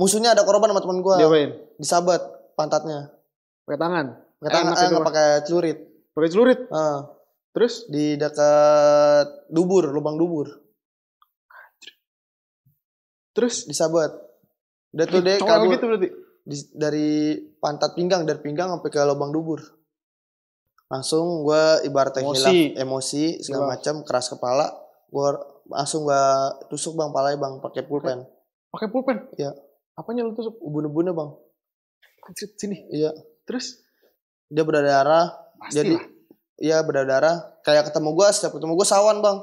musuhnya ada korban sama teman gue diapain disabet pantatnya pakai tangan pakai tangan eh, enggak pakai celurit pakai celurit uh. terus di dekat dubur lubang dubur terus disabet udah tuh deh kalau gitu berarti di, dari pantat pinggang dari pinggang sampai ke lubang dubur langsung gue ibaratnya emosi. emosi segala macam keras kepala gue langsung gue tusuk bang palanya bang pakai pulpen pakai pulpen ya apanya lu tusuk ubun-ubunnya bang Kucit sini iya terus dia berdarah Pasti jadi lah. Iya berdarah kayak ketemu gua, setiap ketemu gua sawan bang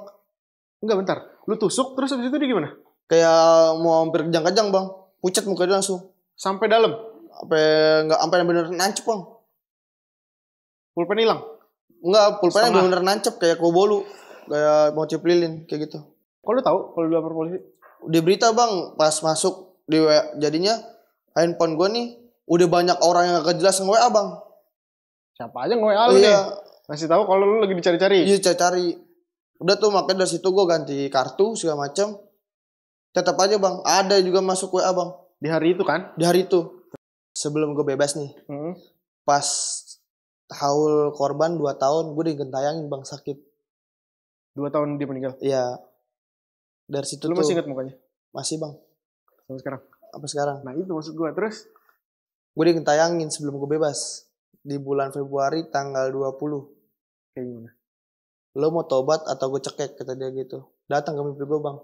enggak bentar lu tusuk terus abis itu dia gimana kayak mau hampir kejang-kejang bang pucat muka dia langsung sampai dalam sampai enggak sampai bener nancep bang pulpen hilang Enggak, Pulpen yang bener nancep kayak bolu kayak mau cip kayak gitu kalau lu tahu kalau lapor polisi di berita bang pas masuk di WA. Jadinya handphone gue nih udah banyak orang yang gak jelas nge WA bang. Siapa aja nge WA lu iya. Masih tahu kalau lu lagi dicari-cari. Iya cari-cari. Udah tuh makanya dari situ gue ganti kartu segala macem. Tetap aja bang, ada juga masuk WA bang. Di hari itu kan? Di hari itu. Sebelum gue bebas nih. Hmm. Pas haul korban 2 tahun gue digentayangin bang sakit. 2 tahun dia meninggal? Iya. Dari situ lu tuh, masih inget mukanya? Masih bang sampai sekarang sampai sekarang nah itu maksud gue terus gue ngetayangin sebelum gue bebas di bulan Februari tanggal 20 kayak gimana lo mau tobat atau gue cekek kata dia gitu datang ke mimpi gue bang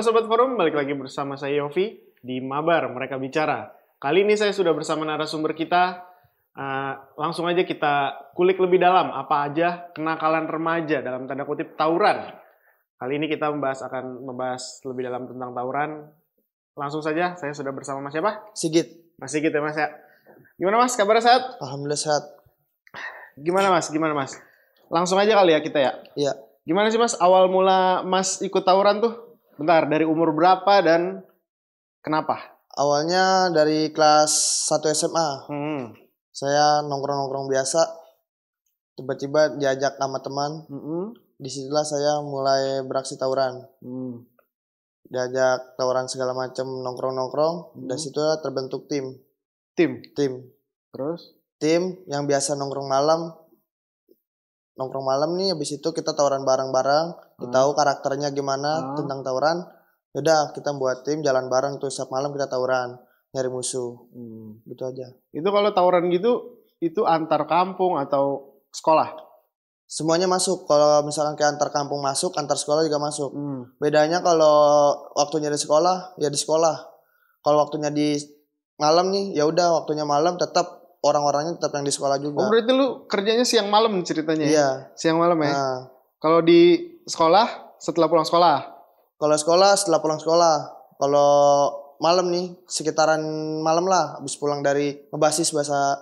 Halo Sobat Forum, balik lagi bersama saya Yofi di Mabar Mereka Bicara. Kali ini saya sudah bersama narasumber kita. Uh, langsung aja kita kulik lebih dalam apa aja kenakalan remaja dalam tanda kutip tawuran. Kali ini kita membahas akan membahas lebih dalam tentang tawuran. Langsung saja, saya sudah bersama Mas siapa? Sigit. Mas Sigit ya Mas ya. Gimana Mas, Kabar sehat? Alhamdulillah sehat. Gimana Mas, gimana Mas? Langsung aja kali ya kita ya? Iya. Gimana sih Mas, awal mula Mas ikut tawuran tuh? Bentar, dari umur berapa dan kenapa? Awalnya dari kelas 1 SMA. Hmm. Saya nongkrong-nongkrong biasa. Tiba-tiba diajak sama teman. Hmm. Disitulah saya mulai beraksi tawuran. Hmm. Diajak tawuran segala macam nongkrong-nongkrong. Hmm. Dari situ terbentuk tim. Tim? Tim. Terus? Tim yang biasa nongkrong malam nongkrong malam nih habis itu kita tawuran bareng-bareng hmm. Ah. kita tahu karakternya gimana hmm. tentang tawuran yaudah kita buat tim jalan bareng tuh setiap malam kita tawuran nyari musuh hmm. gitu aja itu kalau tawuran gitu itu antar kampung atau sekolah semuanya masuk kalau misalkan kayak antar kampung masuk antar sekolah juga masuk hmm. bedanya kalau waktunya di sekolah ya di sekolah kalau waktunya di malam nih ya udah waktunya malam tetap orang-orangnya tetap yang di sekolah juga. Oh, berarti lu kerjanya siang malam ceritanya ya? iya. Siang malam ya? Nah. Kalau di sekolah setelah pulang sekolah? Kalau sekolah setelah pulang sekolah. Kalau malam nih sekitaran malam lah habis pulang dari ngebasis bahasa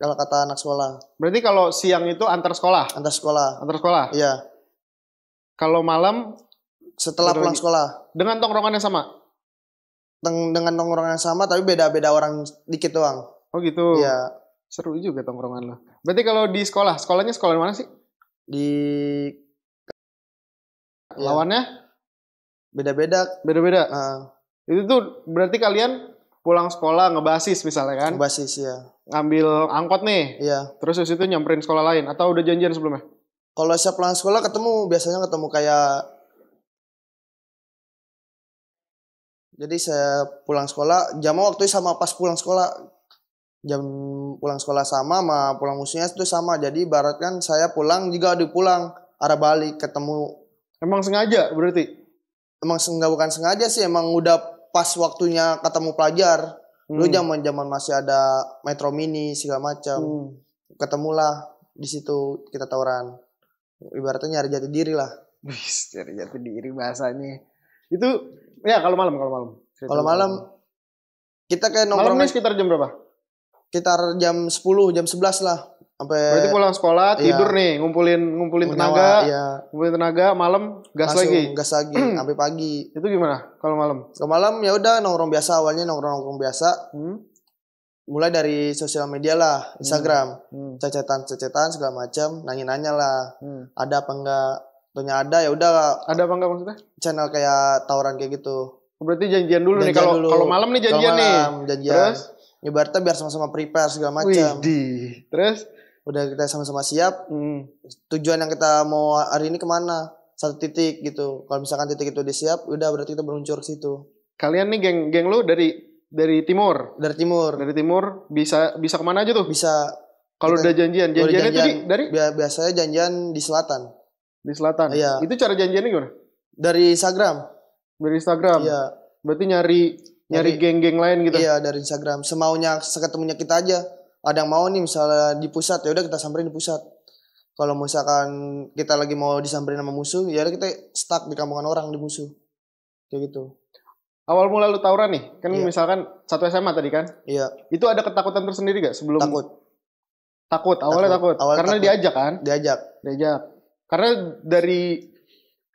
kalau kata anak sekolah. Berarti kalau siang itu antar sekolah? Antar sekolah. Antar sekolah? Iya. Kalau malam? Setelah pulang lagi. sekolah. Dengan tongkrongan yang sama? dengan tongkrongan yang sama tapi beda-beda orang dikit doang. Oh gitu. Iya. Seru juga tongkrongan lo. Berarti kalau di sekolah, sekolahnya sekolah mana sih? Di lawannya beda-beda. Beda-beda. Uh. Itu tuh berarti kalian pulang sekolah ngebasis misalnya kan? Ngebasis ya. Ngambil angkot nih. Iya. Terus itu nyamperin sekolah lain atau udah janjian sebelumnya? Kalau saya pulang sekolah ketemu biasanya ketemu kayak Jadi saya pulang sekolah, jam waktu sama pas pulang sekolah jam pulang sekolah sama sama pulang musuhnya itu sama jadi barat kan saya pulang juga di pulang arah balik ketemu emang sengaja berarti emang nggak bukan sengaja sih emang udah pas waktunya ketemu pelajar hmm. lu zaman zaman masih ada metro mini segala macam hmm. ketemulah di situ kita tawuran ibaratnya nyari jati diri lah Wis, cari jati diri bahasanya. Itu ya kalau malam kalau malam. Kalau malam, kita kayak nongkrong. ini sekitar jam berapa? sekitar jam 10, jam 11 lah. Sampai Berarti pulang sekolah iya. tidur nih, ngumpulin ngumpulin Menawa, tenaga, iya. ngumpulin tenaga, malam gas Langsung lagi. gas lagi sampai pagi. Itu gimana kalau malam? Kalau malam ya udah nongkrong biasa awalnya nongkrong-nongkrong biasa. Hmm? Mulai dari sosial media lah, hmm. Instagram, hmm. hmm. cecetan-cecetan segala macam, nanya-nanya lah. Hmm. Ada apa enggak? Tentunya ada ya udah. Ada apa enggak maksudnya? Channel kayak tawaran kayak gitu. Berarti janjian dulu janjian nih kalau kalau malam nih janjian malam, nih. Janjian. Terus ibaratnya biar sama-sama prepare segala macam. Terus udah kita sama-sama siap. Hmm. Tujuan yang kita mau hari ini kemana? Satu titik gitu. Kalau misalkan titik itu disiap, udah berarti kita meluncur ke situ. Kalian nih geng geng lu dari dari timur. Dari timur. Dari timur bisa bisa kemana aja tuh? Bisa. Kalau udah janjian, janjian, tadi dari biasanya janjian di selatan. Di selatan. Iya. Itu cara janjiannya gimana? Dari Instagram. Dari Instagram. Iya. Berarti nyari nyari geng-geng lain gitu iya dari Instagram semaunya seketemunya kita aja ada yang mau nih misalnya di pusat ya udah kita samperin di pusat kalau misalkan kita lagi mau disamperin sama musuh ya udah kita stuck di kampungan orang di musuh kayak gitu awal mula lu tawuran nih kan iya. misalkan satu SMA tadi kan iya itu ada ketakutan tersendiri gak sebelum takut takut awalnya takut, takut. Awalnya karena takut. diajak kan diajak diajak karena dari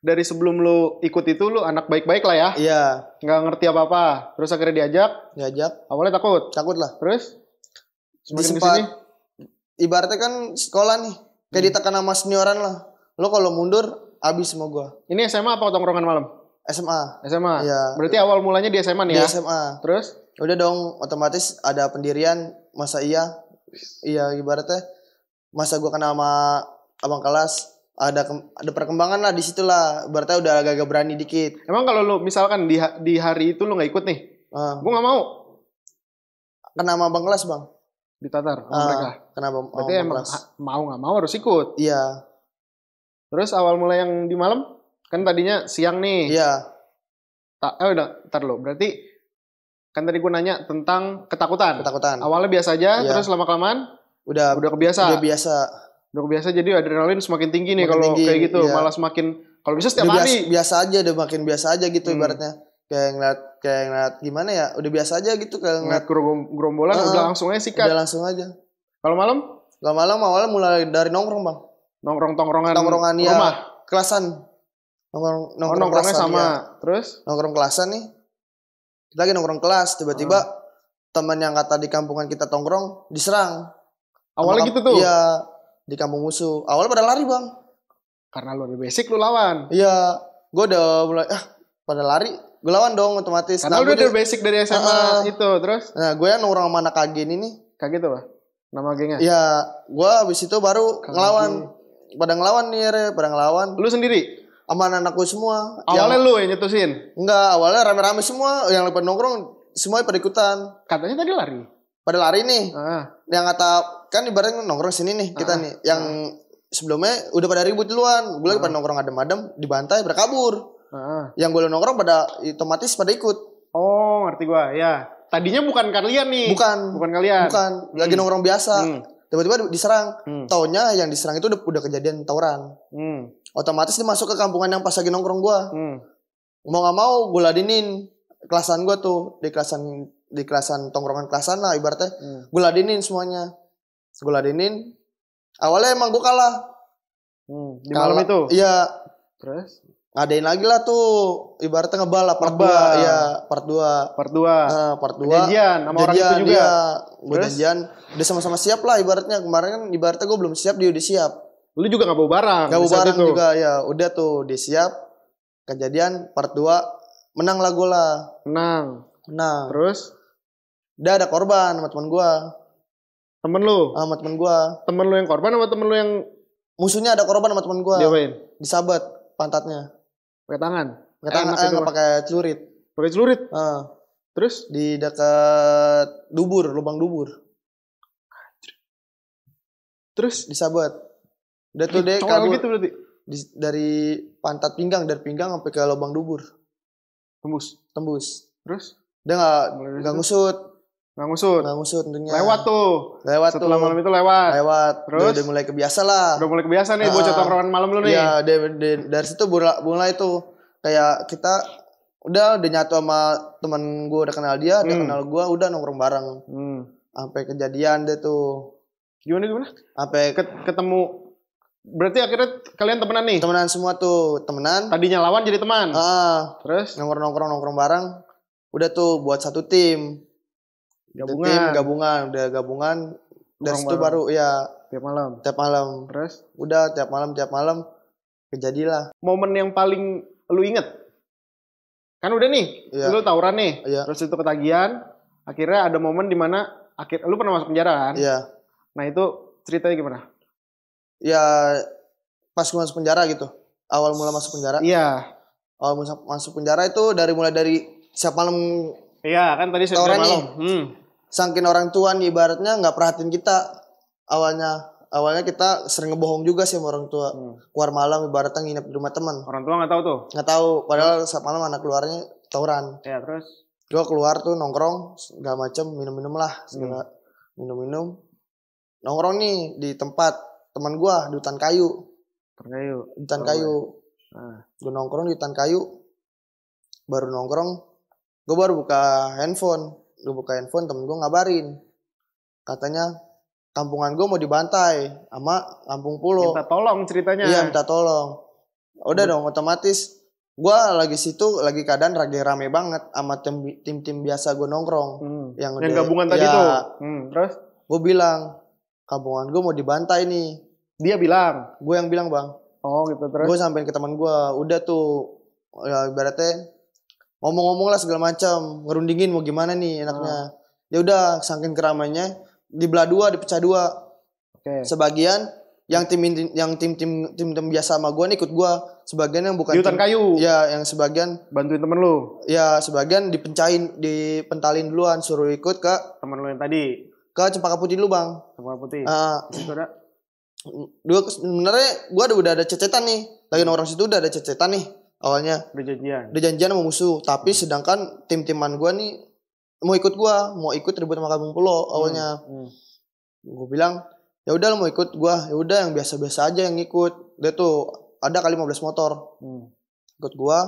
dari sebelum lu ikut itu lu anak baik-baik lah ya. Iya. Nggak ngerti apa-apa. Terus akhirnya diajak. Diajak. Awalnya takut. Takut lah. Terus? Semakin Disempat, kesini? Ibaratnya kan sekolah nih. Kayak hmm. ditekan sama senioran lah. Lo kalau mundur, abis semua gua. Ini SMA apa tongkrongan malam? SMA. SMA. Iya. Berarti awal mulanya di SMA nih ya? Di SMA. Terus? Udah dong, otomatis ada pendirian. Masa iya? Iya, ibaratnya. Masa gua kenal sama abang kelas ada ada perkembangan lah di situ lah. Berarti udah agak-agak berani dikit. Emang kalau lu misalkan di di hari itu lu nggak ikut nih, uh. Ah. gue nggak mau. Kenapa bang kelas bang? Di tatar uh, ah, mereka. Kenapa? Berarti emang kelas. mau nggak mau harus ikut. Iya. Terus awal mulai yang di malam, kan tadinya siang nih. Iya. Tak, eh udah, ntar lo. Berarti kan tadi gue nanya tentang ketakutan. Ketakutan. Awalnya biasa aja, iya. terus lama kelamaan udah udah kebiasa. Udah biasa Udah biasa jadi adrenalin semakin tinggi nih kalau kayak gitu, iya. malah semakin kalau bisa setiap hari. Biasa, biasa aja udah makin biasa aja gitu hmm. ibaratnya. Kayak ngeliat kayak ngeliat gimana ya, udah biasa aja gitu kayak ngeliat, ngeliat gerombolan uh, udah langsung aja sikat. Udah langsung aja. Kalau malam? Kalau malam awalnya mulai dari nongkrong, Bang. Nongkrong tongkrongan. Tongkrongan ya. Rumah. Kelasan. Nongkrong oh, nongkrong oh, nongkrongnya kelasan, sama. Ya. Terus? Nongkrong kelasan nih. Kita lagi nongkrong kelas, tiba-tiba hmm. teman yang kata di kampungan kita tongkrong diserang. Awalnya gitu tuh. Iya, di kampung musuh. Awal pada lari bang. Karena lu udah basic lu lawan. Iya, gue udah mulai ah pada lari gue lawan dong otomatis. Karena nah, lu udah di, basic dari ah, SMA uh, ah. itu terus. Nah gue yang orang mana anak ini nih. tuh itu Nama gengnya? Iya, gue abis itu baru KG. ngelawan. Pada ngelawan nih, Re. pada ngelawan. Lu sendiri? aman anak anakku semua. Awalnya yang, lu yang nyetusin? Enggak, awalnya rame-rame semua. Yang lepas nongkrong, semua pada ikutan. Katanya tadi lari? Pada lari nih. Ah. Yang kata kan ibaratnya nongkrong sini nih kita nih yang sebelumnya udah pada ribut duluan gue lagi pada nongkrong adem-adem dibantai pada kabur yang gue nongkrong pada otomatis pada ikut oh ngerti gue ya tadinya bukan kalian nih bukan bukan kalian bukan lagi hmm. nongkrong biasa hmm. tiba-tiba diserang hmm. taunya yang diserang itu udah, udah kejadian tawuran hmm. otomatis dia masuk ke kampungan yang pas lagi nongkrong gue hmm. mau gak mau gue ladinin kelasan gue tuh di kelasan di kelasan tongkrongan kelasan lah ibaratnya hmm. gue ladinin semuanya Seguladinin. Awalnya emang gue kalah. Hmm, di kalah, malam itu. Iya. Terus ngadain lagi lah tuh ibaratnya ngebalap part 2 ya part 2 part 2 nah, part 2 janjian sama orang itu juga ya, gue janjian udah sama-sama siap lah ibaratnya kemarin kan ibaratnya gue belum siap dia udah siap lu juga gak bawa barang gak bawa barang juga ya udah tuh dia siap kejadian part 2 menang lah gue lah menang menang terus udah ada korban sama temen gue Temen lu? Ah, sama temen gua. Temen lu yang korban sama temen lu yang musuhnya ada korban sama temen gua. Diapain? disabet pantatnya. Pakai tangan. Pakai tangan, eh, enggak pakai celurit. Pakai celurit? Heeh. Ah. Terus di dekat dubur, lubang dubur. Terus disabet Udah tuh deh kabur. gitu berarti. Di, dari pantat pinggang, dari pinggang sampai ke lubang dubur. Tembus. Tembus. Terus? Dia nggak nggak ngusut, ngusut ngusut tentunya. Lewat tuh. Lewat Setelah tuh. malam itu lewat. Lewat. Terus udah, udah mulai kebiasa lah. Udah mulai kebiasa nih bocah tongkrongan malam lu nih. Iya, dari, de, dari situ mulai tuh kayak kita udah udah nyatu sama temen gue udah kenal dia, hmm. udah kenal gue, udah nongkrong bareng. Hmm. Sampai kejadian deh tuh. Gimana gimana? Sampai ketemu Berarti akhirnya kalian temenan nih? Temenan semua tuh, temenan. Tadinya lawan jadi teman. Ah, terus nongkrong nongkrong nongkrong bareng. Udah tuh buat satu tim gabungan. tim gabungan udah gabungan dari situ baru ya tiap malam tiap malam terus udah tiap malam tiap malam kejadilah ya, momen yang paling lu inget kan udah nih iya. lu tawuran nih iya. terus itu ketagihan akhirnya ada momen dimana akhir lu pernah masuk penjara kan iya nah itu ceritanya gimana ya pas gue masuk penjara gitu awal mula masuk penjara iya awal mula masuk penjara itu dari mulai dari siap malam iya kan tadi saya malam hmm Sangkin orang tua nih ibaratnya nggak perhatiin kita awalnya awalnya kita sering ngebohong juga sih sama orang tua hmm. keluar malam ibaratnya nginep di rumah teman orang tua nggak tahu tuh nggak tahu padahal hmm. saat malam anak keluarnya tauran. ya terus gue keluar tuh nongkrong nggak macem minum-minum lah segala hmm. minum-minum nongkrong nih di tempat teman gue di hutan kayu kayu di hutan oh, kayu iya. ah. gua gue nongkrong di hutan kayu baru nongkrong gue baru buka handphone gue buka handphone temen gue ngabarin katanya kampungan gue mau dibantai sama kampung pulau minta tolong ceritanya iya minta tolong udah hmm. dong otomatis gue lagi situ lagi keadaan lagi rame banget sama tim tim, tim biasa gue nongkrong hmm. yang, yang udah, gabungan ya, tadi iya. tuh hmm, terus gue bilang kampungan gue mau dibantai nih dia bilang gue yang bilang bang oh gitu terus gue sampein ke teman gue udah tuh ya, ibaratnya ngomong-ngomong lah segala macam ngerundingin mau gimana nih enaknya ah. ya udah saking keramanya dibelah dua dipecah dua okay. sebagian yang tim yang tim tim tim tim biasa sama gue ikut gue sebagian yang bukan hutan kayu ya yang sebagian bantuin temen lu ya sebagian dipencain dipentalin duluan suruh ikut ke temen lu yang tadi ke cempaka putih dulu bang cempaka putih uh, dua sebenarnya gue udah udah ada cecetan nih lagi hmm. orang situ udah ada cecetan nih awalnya udah janjian udah janjian sama musuh tapi hmm. sedangkan tim timan gue nih mau ikut gue mau ikut ribut sama kampung pulau awalnya hmm. Hmm. gue bilang ya udah mau ikut gue ya udah yang biasa-biasa aja yang ikut dia tuh ada kali 15 motor hmm. ikut gue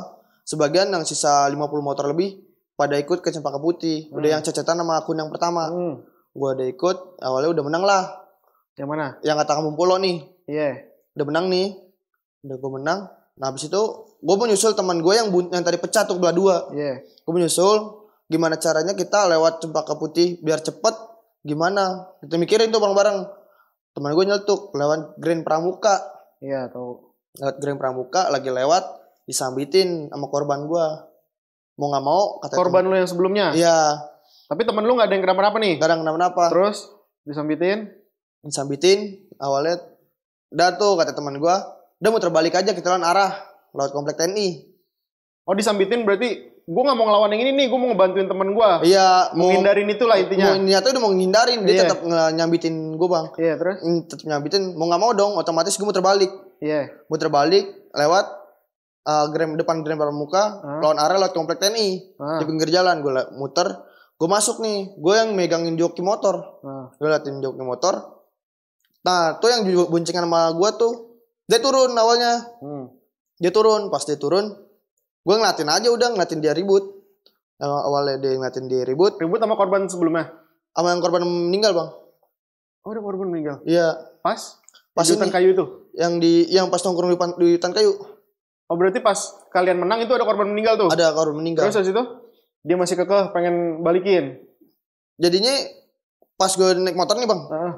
sebagian yang sisa 50 motor lebih pada ikut ke Cempaka Putih hmm. udah yang cacetan sama akun yang pertama hmm. gue ada ikut awalnya udah menang lah yang mana yang kata kampung pulau nih iya yeah. udah menang nih udah gue menang nah habis itu gue mau nyusul teman gue yang yang tadi pecah tuh belah dua yeah. gue mau nyusul gimana caranya kita lewat cempaka putih biar cepet gimana kita mikirin tuh bareng-bareng teman gue tuh lewat Green Pramuka iya yeah, tau lewat Green Pramuka lagi lewat disambitin sama korban gue mau nggak mau kata korban lu yang sebelumnya iya tapi temen lu nggak ada yang kenapa-napa nih gak ada yang kenapa-napa terus disambitin disambitin awalnya udah tuh kata teman gue udah mau terbalik aja kita lawan arah laut komplek TNI. Oh disambitin berarti gue nggak mau ngelawan yang ini nih, gue mau ngebantuin temen gue. Iya, mau ngindarin lah intinya. Mau niatnya udah mau ngindarin, dia yeah. tetap nyambitin gue bang. Iya yeah, terus? Hmm, tetap nyambitin, mau nggak mau dong, otomatis gue mau terbalik. Iya. Yeah. terbalik, terbalik lewat uh, eh, gram depan gram pramuka, uh. lawan area lewat komplek TNI uh. di pinggir jalan gue muter, gue masuk nih, gue yang megangin joki motor, uh. gue liatin joki motor. Nah tuh yang boncengan sama gue tuh, dia turun awalnya. Hmm dia turun pas dia turun gue ngelatin aja udah ngelatin dia ribut awalnya dia ngelatin dia ribut ribut sama korban sebelumnya sama yang korban meninggal bang oh udah korban meninggal iya pas pas di hutan kayu itu yang di yang pas nongkrong di, di hutan kayu oh berarti pas kalian menang itu ada korban meninggal tuh ada korban meninggal terus itu dia masih kekeh pengen balikin jadinya pas gue naik motor nih bang uh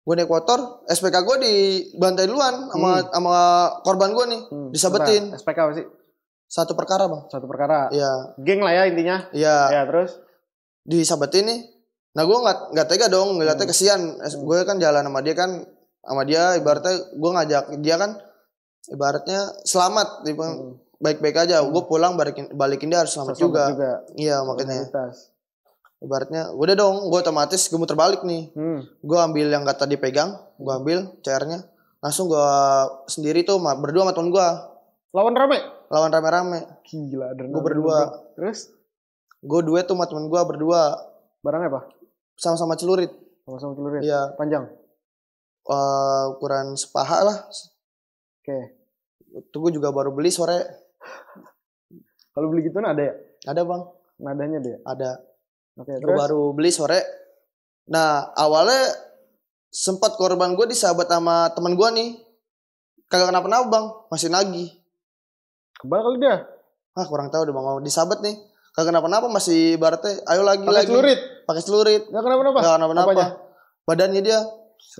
gue naik motor SPK gue dibantai duluan sama hmm. sama korban gue nih hmm. disabetin SPK apa sih satu perkara bang satu perkara Ya. geng lah ya intinya iya ya terus disabetin nih nah gue nggak nggak tega dong ngeliatnya hmm. kesian hmm. gue kan jalan sama dia kan sama dia ibaratnya gue ngajak dia kan ibaratnya selamat hmm. baik-baik aja hmm. gue pulang balikin balikin dia harus selamat, selamat juga. iya makanya Komunitas ibaratnya udah dong gue otomatis gue muter balik nih hmm. gue ambil yang kata dipegang gue ambil cr langsung gue sendiri tuh berdua sama temen gue lawan rame lawan rame-rame gila gue berdua terus gue duet tuh sama temen gue berdua barangnya apa sama-sama celurit sama-sama celurit iya panjang uh, ukuran sepaha lah oke okay. itu juga baru beli sore kalau beli gitu ada ya ada bang nadanya deh ada Oke, okay, baru beli sore. Nah, awalnya sempat korban gue disahabat sama teman gue nih. Kagak kenapa-napa bang, masih nagih. Kebal kali dia. Ah kurang tahu deh bang, disahabat nih. Kagak kenapa-napa masih baratnya, ayo lagi Pake lagi. Pakai celurit. Pakai celurit. Enggak kenapa-napa. Enggak kenapa-napa. Badannya dia.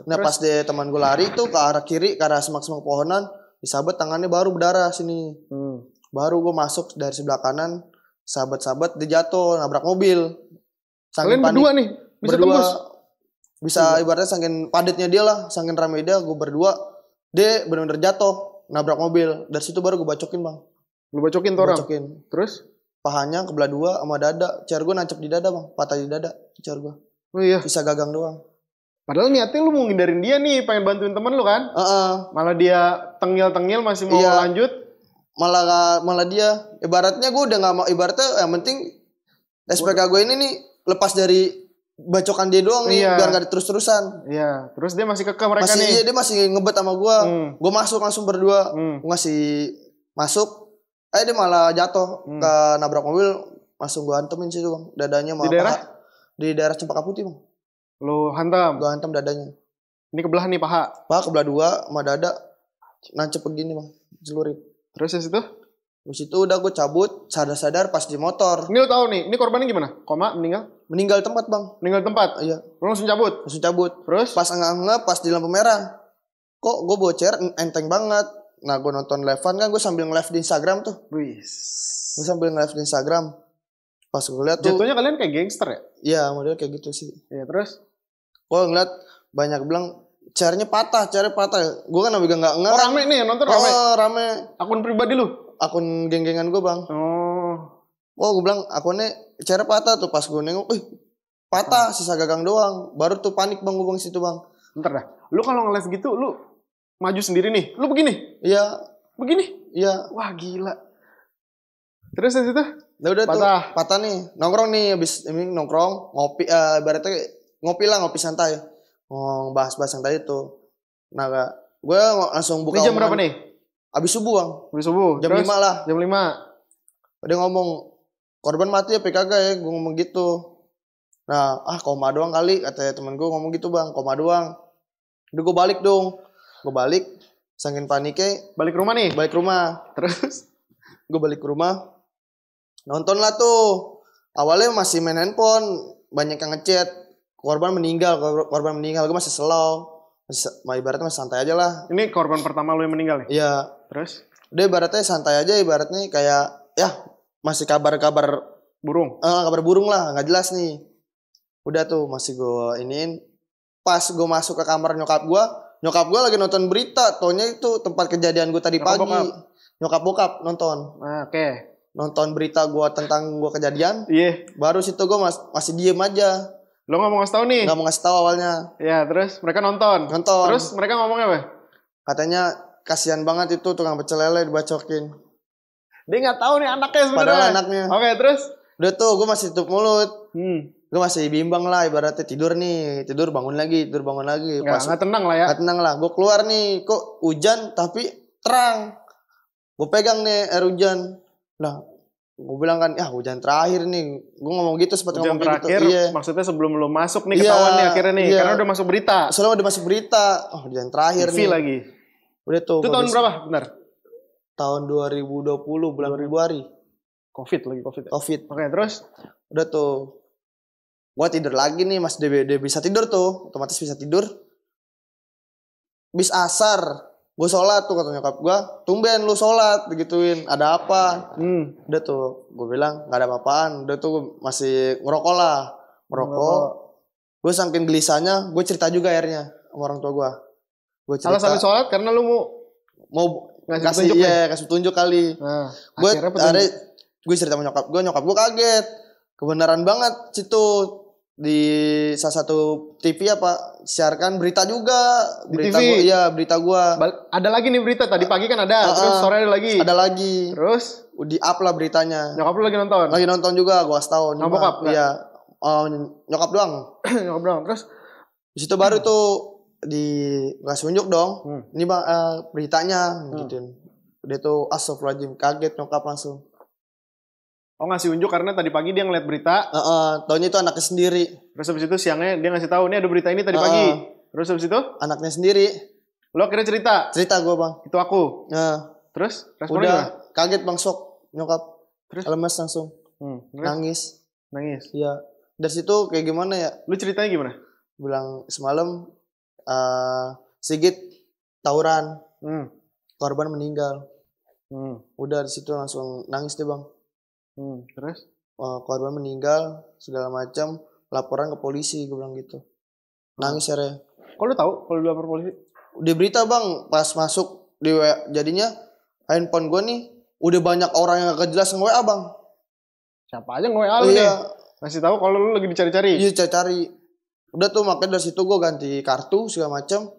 Nah pas deh teman gue lari tuh ke arah kiri, ke arah semak-semak pohonan. Disahabat tangannya baru berdarah sini. Hmm. Baru gue masuk dari sebelah kanan. Sahabat-sahabat dia jatuh, nabrak mobil. Kalian panik, berdua nih bisa berdua, tembus. Bisa ibaratnya saking padatnya dia lah, saking rame dia gue berdua. Dia benar-benar jatuh, nabrak mobil. Dari situ baru gue bacokin, Bang. Lu bacokin tuh orang? Bacokin. Terus? Pahanya kebelah dua sama dada. Cer gue nancep di dada, Bang. Patah di dada, cer gue. Oh iya. Bisa gagang doang. Padahal niatnya lu mau ngindarin dia nih, pengen bantuin temen lu kan? Uh -uh. Malah dia tengil-tengil masih mau iya. lanjut. Malah malah dia ibaratnya gue udah gak mau ibaratnya yang penting SPK gue ini nih lepas dari bacokan dia doang nih iya. biar gak terus-terusan. Iya, terus dia masih kekeh mereka masih, nih. Iya, dia masih ngebet sama gua. Hmm. Gua masuk langsung berdua. Hmm. Gua ngasih masuk. Eh dia malah jatuh hmm. ke nabrak mobil, langsung gua hantemin situ, Bang. Dadanya mau Di daerah paha. di daerah Cempaka Putih, Bang. Lu hantam. Gua hantam dadanya. Ini kebelah nih paha. Paha kebelah dua sama dada. Nancep begini, Bang. Celurit. Terus ya situ? Terus itu udah gue cabut, sadar-sadar pas di motor. Ini lo tau nih, ini korbannya gimana? Koma, meninggal? Meninggal tempat bang. Meninggal tempat? Iya. Lo langsung cabut? Langsung cabut. Terus? Pas enggak-enggak, pas di lampu merah. Kok gue bocor enteng banget. Nah gue nonton Levan kan, gue sambil nge-live di Instagram tuh. Wis. Gue sambil nge-live di Instagram. Pas gue liat tuh. Jatuhnya kalian kayak gangster ya? Iya, model kayak gitu sih. Iya, terus? Gue ngeliat banyak bilang, caranya patah, caranya patah. Gue kan abis gak nggak. Oh rame nih nonton rame? Oh rame. Akun pribadi lu? akun geng-gengan gue bang. Oh. Oh gue bilang akunnya cara patah tuh pas gue nengok, eh patah ah. sisa gagang doang. Baru tuh panik bang gue bang situ bang. Bentar dah, lu kalau ngeles gitu lu maju sendiri nih, lu begini? Iya. Begini? Iya. Wah gila. Terus dari situ? Nah, ya udah patah. tuh patah nih, nongkrong nih abis ini nongkrong, ngopi, uh, ibaratnya ngopi lah ngopi santai. Ngobrol bahas-bahas santai itu. Nah, gue langsung buka. Ini jam omongan. berapa nih? Abis subuh bang. Abis subuh. Jam lima lah. Jam lima. Dia ngomong korban mati ya kagak ya. Gue ngomong gitu. Nah ah koma doang kali kata temen gue ngomong gitu bang. Koma doang. Udah gue balik dong. Gue balik. sangin panik ya, Balik rumah nih? Balik rumah. Terus? gue balik ke rumah. Nonton lah tuh. Awalnya masih main handphone. Banyak yang ngechat. Korban meninggal. Korban meninggal. Gue masih slow Mas ibaratnya masih santai aja lah. Ini korban pertama lo yang meninggal nih? Iya. Terus? Dia ibaratnya santai aja, ibaratnya kayak ya masih kabar-kabar burung. Eh, kabar burung lah, nggak jelas nih. Udah tuh masih gue iniin. Pas gue masuk ke kamar nyokap gue, nyokap gue lagi nonton berita. Tonya itu tempat kejadian gue tadi nyokap pagi. Bokap. Nyokap bokap nonton. Nah, Oke. Okay. Nonton berita gue tentang gue kejadian. Iya. Yeah. Baru situ gue masih diem aja Lo nggak mau ngasih tau nih? Nggak mau ngasih tau awalnya. Iya, terus mereka nonton. Nonton. Terus mereka ngomongnya apa? Katanya kasihan banget itu tukang pecel lele dibacokin. Dia nggak tahu nih anaknya sebenarnya. Padahal anaknya. Oke, okay, terus? Udah tuh, gue masih tutup mulut. Hmm. Gue masih bimbang lah, ibaratnya tidur nih, tidur bangun lagi, tidur bangun lagi. Ya, Pas, gak tenang lah ya. Gak tenang lah. Gue keluar nih, kok hujan tapi terang. Gue pegang nih air hujan. Lah, gue bilang kan ya hujan terakhir nih gue ngomong gitu sempat hujan ngomong gitu, terakhir, gitu iya. maksudnya sebelum lo masuk nih iya, ketahuan nih akhirnya nih iya. karena udah masuk berita soalnya udah masuk berita oh hujan terakhir TV nih lagi udah tuh itu tahun bisa. berapa benar tahun 2020 bulan ribu Februari covid lagi covid ya? covid oke terus udah tuh gue tidur lagi nih mas DBD bisa tidur tuh otomatis bisa tidur bis asar gue sholat tuh kata nyokap gue tumben lu sholat gituin, ada apa hmm. udah tuh gue bilang nggak ada apa-apaan udah tuh masih ngerokok lah ngerokok, gue saking gelisahnya gue cerita juga akhirnya sama orang tua gue gue cerita Alas sampai sholat karena lu mau mau ngasih kasih tunjuk ya iya, kasih tunjuk kali nah, gue ada gue cerita sama nyokap gue nyokap gue kaget kebenaran banget situ di salah satu TV apa siarkan berita juga di berita TV. Gua, iya berita gua. Bal ada lagi nih berita tadi pagi kan ada, uh, terus ah, ah. sore ada lagi. Ada lagi. Terus di up lah beritanya. Nyokap lu lagi nonton? Lagi nonton juga gua setahun. nyokap bokap? Iya. Uh, nyokap doang. nyokap doang. Terus di situ baru tuh di kasih unjuk dong. Hmm. Ini bang uh, beritanya hmm. gituin. Dia tuh astagfirullahaladzim kaget nyokap langsung Oh ngasih unjuk karena tadi pagi dia ngeliat berita. Uh, uh, tahunya itu anaknya sendiri. Terus habis itu siangnya dia ngasih tahu, ini ada berita ini tadi uh, pagi. Terus habis itu? Anaknya sendiri. Lo kira cerita? Cerita gue bang. Itu aku? Uh, Terus? Udah gimana? kaget bang sok nyokap. Terus? Lemes langsung. Hmm, terus? Nangis. Nangis? Iya. Dari situ kayak gimana ya? Lu ceritanya gimana? Bilang semalam uh, Sigit tawuran. Hmm. Korban meninggal. Hmm. Udah di situ langsung nangis deh bang Hmm, terus? Oh, korban meninggal segala macam laporan ke polisi gue bilang gitu nangis ya lu tahu kalau lapor polisi di berita bang pas masuk di WA, jadinya handphone gue nih udah banyak orang yang gak jelas nge WA bang siapa aja nge WA lu iya. tau tahu kalau lu lagi dicari-cari iya cari-cari udah tuh makanya dari situ gue ganti kartu segala macam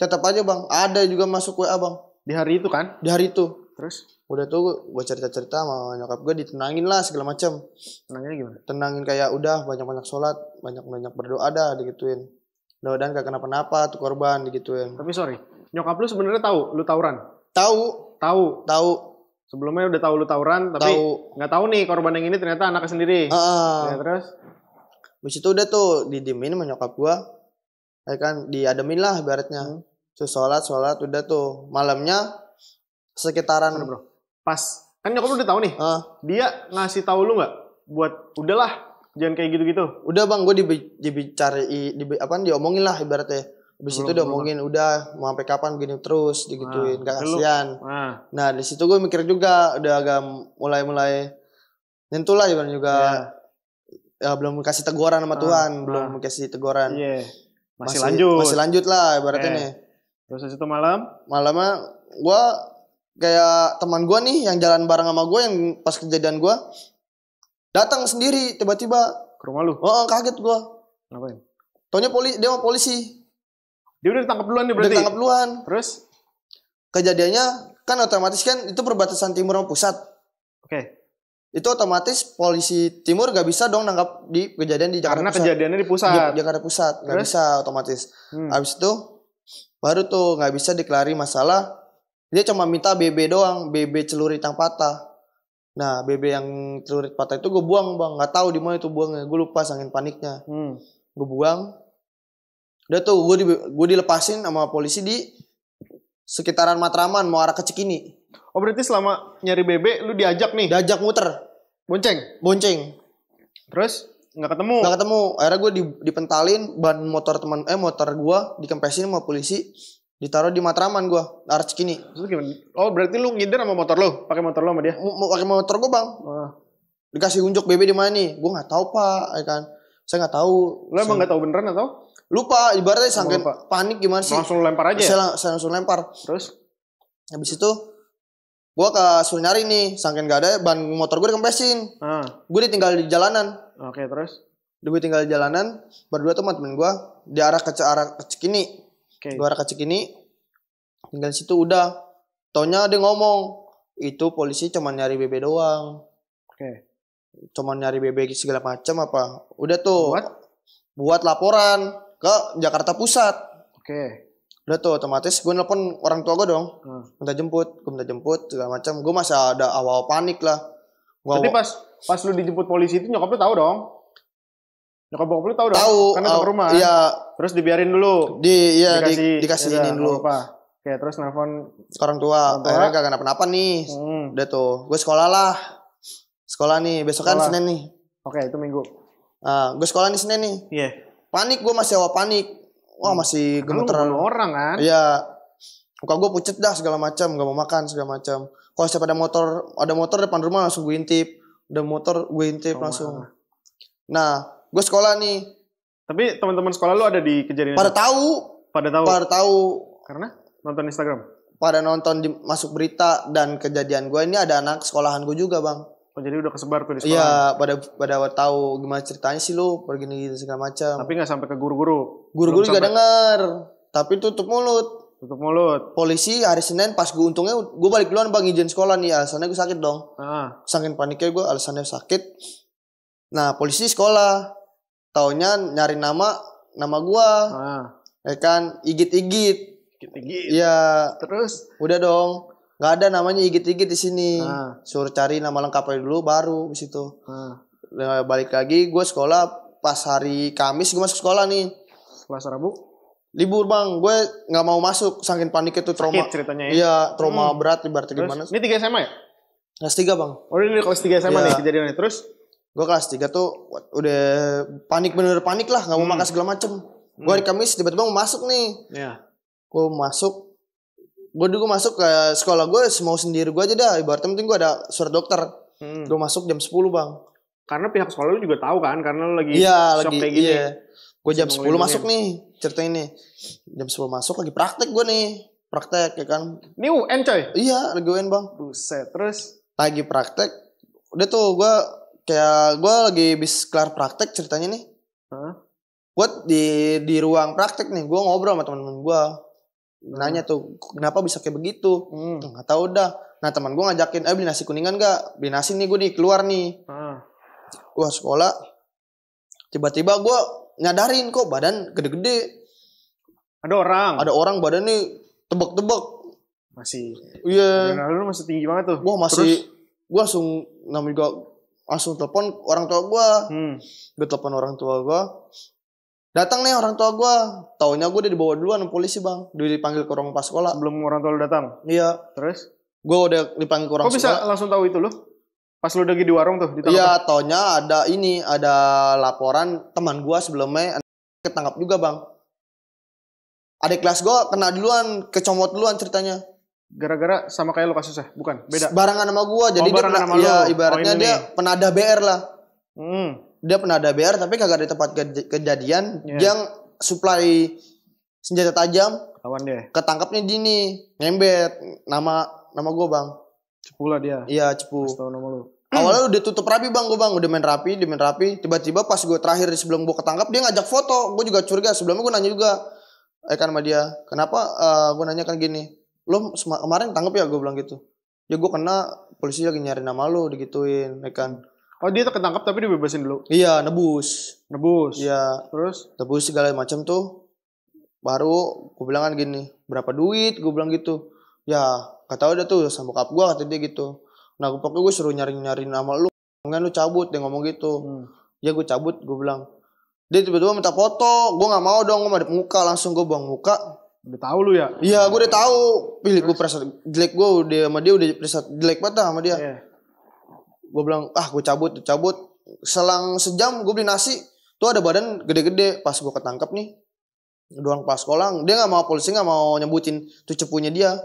tetap aja bang ada juga masuk WA bang di hari itu kan di hari itu terus udah tuh gue cerita cerita sama nyokap gue ditenangin lah segala macam tenangin gimana tenangin kayak udah banyak banyak sholat banyak banyak berdoa dah digituin Doa dan gak kenapa-napa tuh korban digituin tapi sorry nyokap lu sebenarnya tahu lu tawuran tahu tahu tahu sebelumnya udah tahu lu tawuran tapi nggak tahu nih korban yang ini ternyata anaknya sendiri uh, ya, terus bis itu udah tuh didimin nyokap gue. Ya kan diademin lah baratnya Hmm. Terus sholat, sholat udah tuh. Malamnya sekitaran bro pas kan nyokap lu udah tahu nih uh. dia ngasih tahu lu nggak buat udahlah jangan kayak gitu-gitu udah bang gue dibi dibicari di apa diomongin lah ibaratnya Habis itu diomongin udah mau sampai kapan gini terus digituin nah, gak kasihan. Nah, nah di situ gue mikir juga udah agak mulai-mulai nyentuh lah juga yeah. ya, belum kasih teguran sama ah, Tuhan, nah. belum kasih teguran. Yeah. Masih, masih lanjut. Masih lanjut lah ibaratnya okay. Eh. nih. Terus itu malam? Malamnya gue kayak teman gue nih yang jalan bareng sama gue yang pas kejadian gue datang sendiri tiba-tiba ke rumah lu oh, kaget gue ngapain Tanya polisi dia mau polisi dia udah ditangkap duluan dia berarti udah ditangkap duluan terus kejadiannya kan otomatis kan itu perbatasan timur sama pusat oke okay. itu otomatis polisi timur gak bisa dong nangkap di kejadian di Jakarta karena pusat. kejadiannya di pusat di, Jakarta pusat gak bisa otomatis hmm. habis itu baru tuh nggak bisa dikelari masalah dia cuma minta BB doang, BB celurit yang patah. Nah, BB yang celurit patah itu gue buang bang, nggak tahu di mana itu buangnya, gue lupa sangin paniknya. Hmm. Gue buang. Udah tuh, gue di, gue dilepasin sama polisi di sekitaran Matraman mau arah ke Cikini. Oh berarti selama nyari BB lu diajak nih? Diajak muter. Bonceng? Bonceng. Terus? nggak ketemu nggak ketemu akhirnya gue dipentalin ban motor teman eh motor gue dikempesin sama polisi Ditaruh di Matraman gua, arah Cikini. Oh, berarti lu ngider sama motor lu? Pakai motor lu sama dia? Mau pakai motor gua, Bang. oh. Dikasih unjuk BB di mana nih? Gua nggak tahu, Pak, ya kan. Saya nggak tahu. Lu emang nggak tahu beneran atau? Lupa, ibaratnya sangat panik gimana sih? Langsung lempar aja. Ya? Saya, lang saya langsung lempar. Terus habis itu gua ke suruh nyari nih, sangkin gak ada ban motor gua dikempesin. Ah. Gua ditinggal di jalanan. Oke, okay, terus? Gue tinggal di jalanan, berdua teman teman gua di arah ke arah ke Cikini Okay. Gua rakaat ini tinggal situ udah. Taunya ada ngomong itu polisi cuma nyari bebek doang. Oke. Okay. Cuma nyari bebek segala macam apa. Udah tuh. Buat? Buat laporan ke Jakarta Pusat. Oke. Okay. Udah tuh otomatis gue nelpon orang tua gue dong. Hmm. Minta jemput, gue minta jemput segala macam. Gue masih ada awal panik lah. Gua tapi pas pas lu dijemput polisi itu nyokap lu tahu dong? Nyokap bokap lu tau dong? Tahu. Karena satu rumah. Iya. Terus dibiarin dulu. Di iya dikasih, di, dikasih iya, ini dulu. Apa. Oke, terus nelfon orang tua. Orang tua. Akhirnya gak kenapa-napa nih. Hmm. Udah tuh, gue sekolah lah. Sekolah nih, besok kan Senin nih. Oke, itu minggu. Nah, gue sekolah nih Senin nih. Iya. Yeah. Panik gue masih awal panik. Wah, masih gemeteran. orang kan? Iya. Muka gue pucet dah segala macam, gak mau makan segala macam. Kalau siapa ada motor, ada motor depan rumah langsung gue intip. Ada motor gue intip oh, langsung. Nah, gue sekolah nih tapi teman-teman sekolah lu ada di kejadian pada tahu pada tahu pada tahu karena nonton Instagram pada nonton di, masuk berita dan kejadian gue ini ada anak sekolahan gue juga bang oh, jadi udah kesebar tuh di iya, sekolah iya pada pada tahu gimana ceritanya sih lu pergi gitu segala macam tapi nggak sampai ke guru-guru guru-guru juga denger tapi tutup mulut tutup mulut polisi hari senin pas gue untungnya gue balik duluan bang izin sekolah nih alasannya gue sakit dong ah. saking paniknya gue alasannya sakit nah polisi sekolah taunya nyari nama nama gua ah. ya kan igit igit igit iya terus udah dong nggak ada namanya igit igit di sini ah. suruh cari nama lengkapnya dulu baru di situ ah. Nah, balik lagi gue sekolah pas hari Kamis gue masuk sekolah nih Selasa Rabu libur bang gue nggak mau masuk saking panik itu trauma Sakit ceritanya ya. iya trauma hmm. berat ibaratnya gimana ini tiga SMA ya kelas tiga bang oh ini kelas tiga SMA ya. nih kejadiannya terus gue kelas 3 tuh udah panik bener panik lah nggak mau hmm. makan segala macem hmm. gue hari Kamis tiba-tiba mau masuk nih yeah. gue masuk gue dulu masuk ke sekolah gue semau sendiri gue aja dah ibaratnya penting gue ada surat dokter hmm. gue masuk jam 10 bang karena pihak sekolah lu juga tahu kan karena lu lagi iya, shock lagi, kayak gini gitu iya. yeah. gue jam 10 masuk ya. nih cerita ini jam 10 masuk lagi praktek gue nih praktek ya kan ini UN coy iya lagi UN bang buset terus lagi praktek udah tuh gue kayak gue lagi bis kelar praktek ceritanya nih huh? gue di di ruang praktek nih gue ngobrol sama teman-teman gue hmm. nanya tuh kenapa bisa kayak begitu hmm. nggak tahu dah nah teman gue ngajakin eh beli nasi kuningan gak beli nasi nih gue nih keluar nih hmm. gue sekolah tiba-tiba gue nyadarin kok badan gede-gede ada orang ada orang badan nih tebak-tebak masih iya yeah. lu masih tinggi banget tuh gue masih gue langsung namanya juga langsung telepon orang tua gue hmm. gue telepon orang tua gue datang nih orang tua gue taunya gue udah dibawa duluan polisi bang udah dipanggil ke ruang pas sekolah belum orang tua lu datang iya terus gue udah dipanggil ke ruang kok sekolah. langsung tahu itu loh? pas lu lagi di warung tuh di iya taunya ada ini ada laporan teman gue sebelumnya ketangkap juga bang adik kelas gue kena duluan kecomot duluan ceritanya Gara-gara sama kayak lo kasusnya, bukan? Beda. Barangan sama gua, jadi oh, dia pena, sama ya, ibaratnya oh, dia nih. penada BR lah. Hmm. Dia penada BR tapi kagak ada tempat kejadian yeah. yang supply senjata tajam. Kawan dia. Ketangkapnya di nih, ngembet. Nama nama gua, Bang. Cepu lah dia. Iya, cepu. tahu nama lu. Awalnya udah tutup rapi bang, gua bang udah main rapi, udah main rapi. Tiba-tiba pas gua terakhir sebelum gua ketangkap dia ngajak foto, gua juga curiga. Sebelumnya gua nanya juga, eh kan sama dia, kenapa? Uh, eh, gue nanya kan gini, lo kemarin tangkap ya gue bilang gitu ya gue kena polisi lagi nyari nama lo digituin ya kan oh dia tuh ketangkap tapi dibebasin dulu iya nebus nebus iya terus nebus segala macam tuh baru gue bilang kan gini berapa duit gue bilang gitu ya gak tau udah tuh sama kap gue kata dia gitu nah gue pokoknya gue suruh nyari nyari nama lo Mungkin lu cabut dia ngomong gitu hmm. ya gue cabut gue bilang dia tiba-tiba minta foto gue nggak mau dong gue mau muka langsung gue buang muka Udah tahu lu ya? Iya, gue udah tahu. Pilih gue preset jelek gue udah sama dia udah preset jelek banget sama dia. Yeah. Gue bilang, "Ah, gue cabut, cabut." Selang sejam gue beli nasi, tuh ada badan gede-gede pas gue ketangkep nih. Doang pas kolang, dia nggak mau polisi nggak mau nyebutin tuh cepunya dia.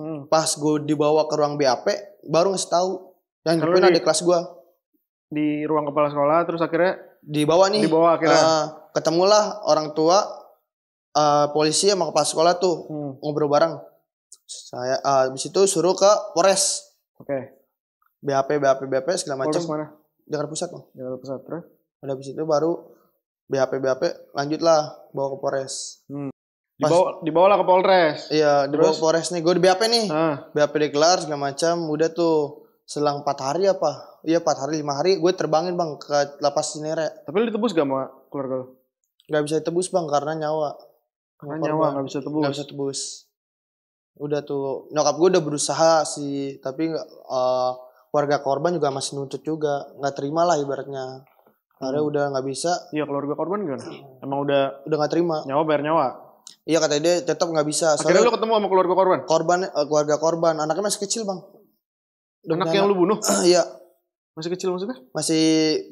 Hmm. Pas gue dibawa ke ruang BAP, baru ngasih tahu. Yang di ada kelas gue. Di ruang kepala sekolah, terus akhirnya dibawa nih. Dibawa akhirnya. Uh, ketemulah orang tua uh, polisi sama kepala sekolah tuh hmm. ngobrol bareng. Saya uh, habis itu suruh ke Polres. Oke. Okay. BAP BAP BAP segala macam. Polres mana? Jakarta Pusat, Bang. Jakarta Pusat, terus? Udah habis itu baru BAP BHP lanjutlah bawa ke Polres. Hmm. Pas, dibawa dibawalah ke Polres. Iya, dibawa ke Polres nih. Gue di BAP nih. Ah. BAP dikelar segala macam. Udah tuh selang 4 hari apa? Iya 4 hari 5 hari gue terbangin bang ke lapas Sinere. Tapi lu ditebus gak sama keluarga lu? Gak bisa ditebus bang karena nyawa karena nyawa nggak bisa tebus nggak bisa tebus udah tuh nyokap gue udah berusaha sih tapi uh, eh, warga korban juga masih nuntut juga nggak terima lah ibaratnya karena hmm. udah nggak bisa iya keluarga korban gimana emang udah udah nggak terima nyawa bayar nyawa iya katanya dia tetap nggak bisa akhirnya Soalnya, lu ketemu sama keluarga korban korban uh, keluarga korban anaknya masih kecil bang udah anak yang anak. lu bunuh iya masih kecil maksudnya masih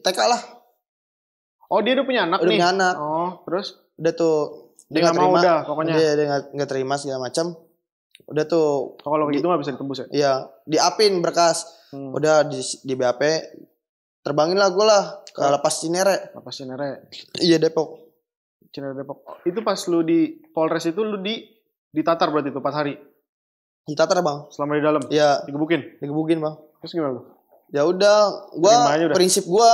TK lah oh dia udah punya anak udah nih punya anak oh terus udah tuh dia nggak terima udah, pokoknya. dia dia nggak terima segala macam udah tuh oh, kalau gitu nggak bisa ditembus ya iya diapin berkas hmm. udah di, di BAP terbangin lah gue lah ke oh. lapas Cinere lapas Cinere iya Depok Cinere Depok itu pas lu di Polres itu lu di tatar berarti itu pas hari tatar bang selama di dalam iya digebukin digebukin bang terus gimana lu ya udah gue prinsip gue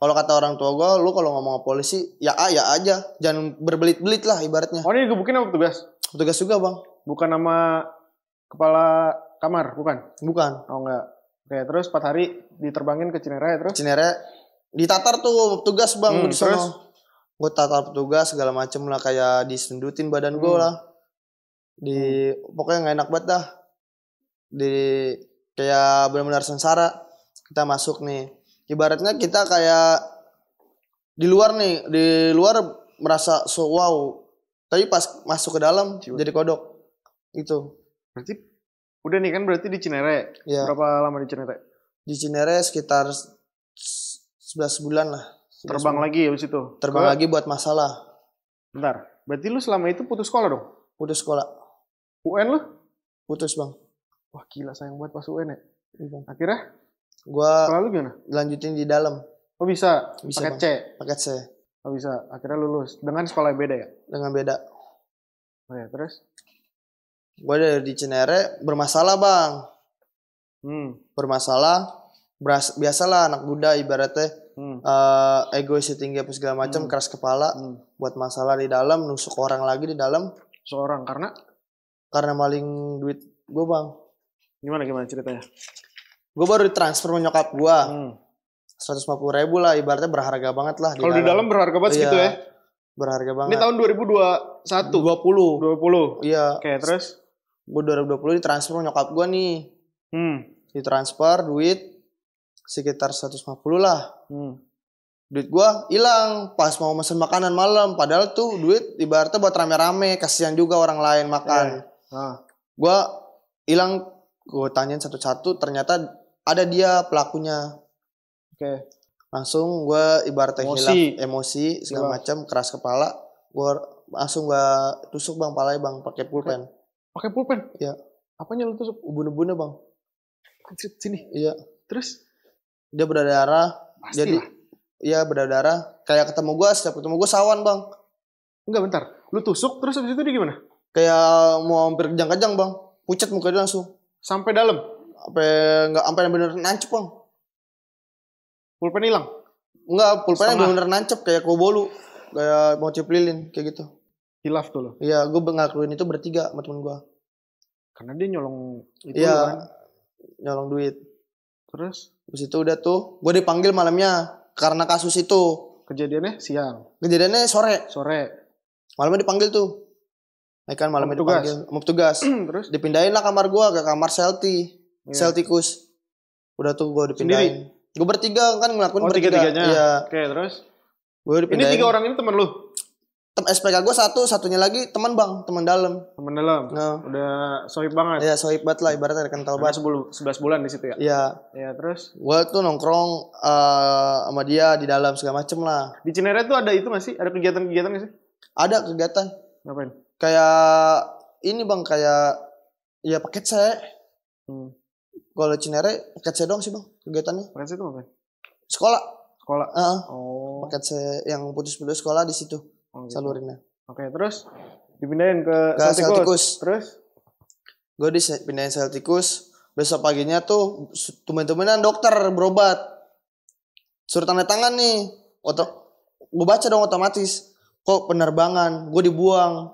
kalau kata orang tua gue lu kalau ngomong sama polisi ya A ya aja jangan berbelit-belit lah ibaratnya oh ini digebukin sama petugas petugas juga bang bukan nama kepala kamar bukan bukan oh enggak oke terus 4 hari diterbangin ke Cinere ya, terus Cinere ditatar tuh petugas bang hmm, terus? gue tatar petugas segala macem lah kayak disendutin badan gue hmm. lah di hmm. pokoknya nggak enak banget dah di kayak benar-benar sengsara kita masuk nih ibaratnya kita kayak di luar nih di luar merasa so wow tapi pas masuk ke dalam Cibu. jadi kodok itu berarti udah nih kan berarti di Cinere ya. berapa lama di Cinere di Cinere sekitar 11 bulan lah terbang lagi ya itu terbang lagi buat masalah bentar berarti lu selama itu putus sekolah dong putus sekolah UN lah? putus bang wah gila sayang buat pas UN ya iya, Akhirnya? Gua Selalu gimana? Lanjutin di dalam. Oh bisa? Bisa. Paket C. Paket C. Oh bisa. Akhirnya lulus dengan sekolah yang beda ya? Dengan beda. Oh ya, terus? Gue dari di Cinere bermasalah bang. Hmm. Bermasalah. Beras, biasalah anak muda ibaratnya hmm. uh, egois tinggi apa segala macam hmm. keras kepala hmm. buat masalah di dalam nusuk orang lagi di dalam seorang karena karena maling duit gue bang gimana gimana ceritanya gue baru ditransfer sama nyokap gue hmm. seratus lima puluh ribu lah ibaratnya berharga banget lah kalau di dalam berharga banget iya, gitu ya berharga banget ini tahun 2021 20 20 iya oke okay, terus gue 2020 ditransfer sama nyokap gue nih hmm. ditransfer duit sekitar 150 lah hmm. duit gue hilang pas mau mesen makanan malam padahal tuh duit ibaratnya buat rame-rame kasihan juga orang lain makan yeah. nah. gue hilang gue tanyain satu-satu ternyata ada dia pelakunya oke okay. langsung gue ibaratnya emosi. hilang emosi segala macam keras kepala gue langsung gue tusuk bang palai bang pakai pulpen pakai pulpen ya apanya lu tusuk ubun-ubunnya bang sini iya terus dia berdarah Pasti jadi Iya berdarah kayak ketemu gue setiap ketemu gue sawan bang Enggak bentar lu tusuk terus habis itu dia gimana kayak mau hampir kejang-kejang bang pucat muka dia langsung sampai dalam sampai nggak sampai benar nancep bang pulpen hilang nggak pulpen yang benar nancep kayak bolu kayak mau ciplilin kayak gitu hilaf tuh lo iya gue ngakuin itu bertiga sama temen gue karena dia nyolong itu iya kan? nyolong duit terus terus itu udah tuh gue dipanggil malamnya karena kasus itu kejadiannya siang kejadiannya sore sore malamnya dipanggil tuh Nah kan malamnya dipanggil mau tugas terus dipindahin lah kamar gua ke kamar Selti yeah. Celticus udah tuh gue dipindahin Sendiri? gue bertiga kan ngelakuin oh, bertiga tiganya ya. oke terus gue dipindahin ini tiga orang ini temen lu tem SPK gue satu satunya lagi teman bang teman dalam teman dalam No. Nah. udah sohib banget Iya sohib banget lah ibaratnya kental banget sebelum sebelas bulan di situ ya iya ya terus gue tuh nongkrong uh, sama dia di dalam segala macem lah di Cinere tuh ada itu masih? ada kegiatan-kegiatan gak sih ada kegiatan ngapain kayak ini bang kayak ya paket saya hmm. Kalau Cinere paket C doang sih bang kegiatannya. Paket C itu apa? Sekolah. Sekolah. Uh Oh. Paket C yang putus-putus sekolah di situ oh, gitu. salurinnya. Oke okay, terus dipindahin ke, ke Celticus. Celticus. Terus? Gue dipindahin Celticus. Besok paginya tuh temen-temenan dokter berobat. Suruh tanda tangan nih. Oto gue baca dong otomatis. Kok penerbangan? Gue dibuang.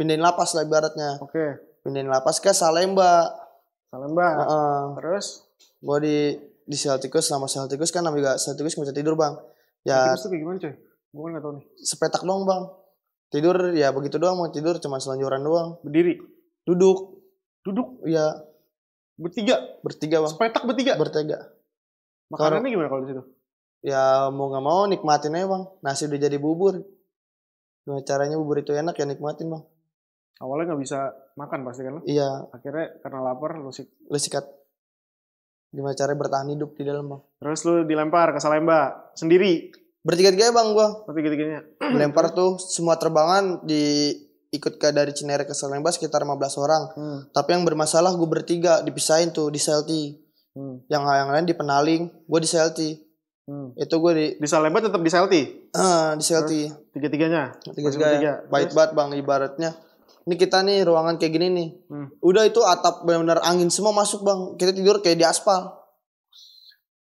Pindahin lapas lah ibaratnya. Oke. Okay. Pindahin lapas ke Salemba. Salemba. Uh, Terus Gue di di Celticus sama Celticus kan namanya Celticus nggak bisa tidur bang. Ya. Celticus tuh kayak gimana cuy? Gue kan nggak tahu nih. Sepetak doang bang. Tidur ya begitu doang mau tidur cuma selanjuran doang. Berdiri. Duduk. Duduk. Ya. Bertiga. Bertiga bang. Sepetak bertiga. Bertiga. Makanannya gimana kalau di situ? Ya mau nggak mau nikmatin aja bang. Nasi udah jadi bubur. Gimana caranya bubur itu enak ya nikmatin bang awalnya nggak bisa makan pasti kan Iya. Akhirnya karena lapar lu sik lu sikat gimana cara bertahan hidup di dalam bang? Terus lu dilempar ke Salemba sendiri? Bertiga-tiga bang gua. Bertiga-tiganya. Lempar tuh semua terbangan di ikut ke dari Cinere ke Salemba sekitar 15 orang. Hmm. Tapi yang bermasalah gue bertiga dipisahin tuh di Selti. Hmm. Yang yang lain di Penaling, gue di Selti. Hmm. Itu gue di di Salemba tetap di Selti. uh, ah, di Selti. Tiga-tiganya. Tiga-tiga. Baik ya. banget bang ibaratnya ini kita nih ruangan kayak gini nih. Hmm. Udah itu atap benar-benar angin semua masuk bang. Kita tidur kayak di aspal.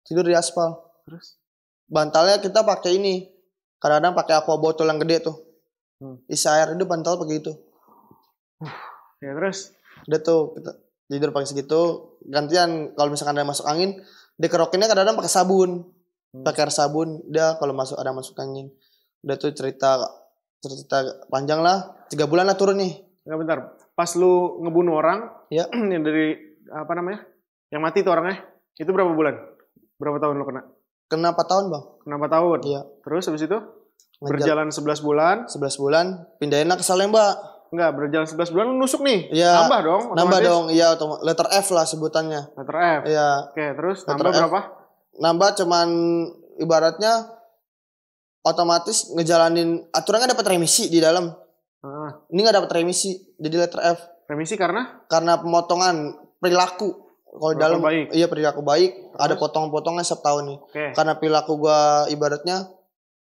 Tidur di aspal. Terus? Bantalnya kita pakai ini. Kadang-kadang pakai aqua botol yang gede tuh. Hmm. Isi air itu bantal pakai itu. Uh, ya terus? Udah tuh kita tidur pakai segitu. Gantian kalau misalkan ada masuk angin, dikerokinnya kadang-kadang pakai sabun. Hmm. Pakai air sabun. Dia kalau masuk ada masuk angin. Udah tuh cerita cerita panjang lah tiga bulan lah turun nih nggak bentar pas lu ngebunuh orang ya yang dari apa namanya yang mati itu orangnya itu berapa bulan berapa tahun lu kena kena tahun bang kena empat tahun iya terus habis itu Ngejar. berjalan sebelas bulan sebelas bulan pindahin lah ke Salemba Enggak, berjalan sebelas bulan nusuk nih. Ya, Nambah dong. Otomatis. Nambah dong. Iya, letter F lah sebutannya. Letter F. Iya. Oke, terus letter nambah F. berapa? Nambah cuman ibaratnya otomatis ngejalanin aturan kan dapat remisi di dalam. Ah. Ini nggak dapat remisi jadi letter F. Remisi karena? Karena pemotongan perilaku. Kalau dalam baik. iya perilaku baik, Terus? ada potongan-potongan setiap tahun nih. Okay. Karena perilaku gua ibaratnya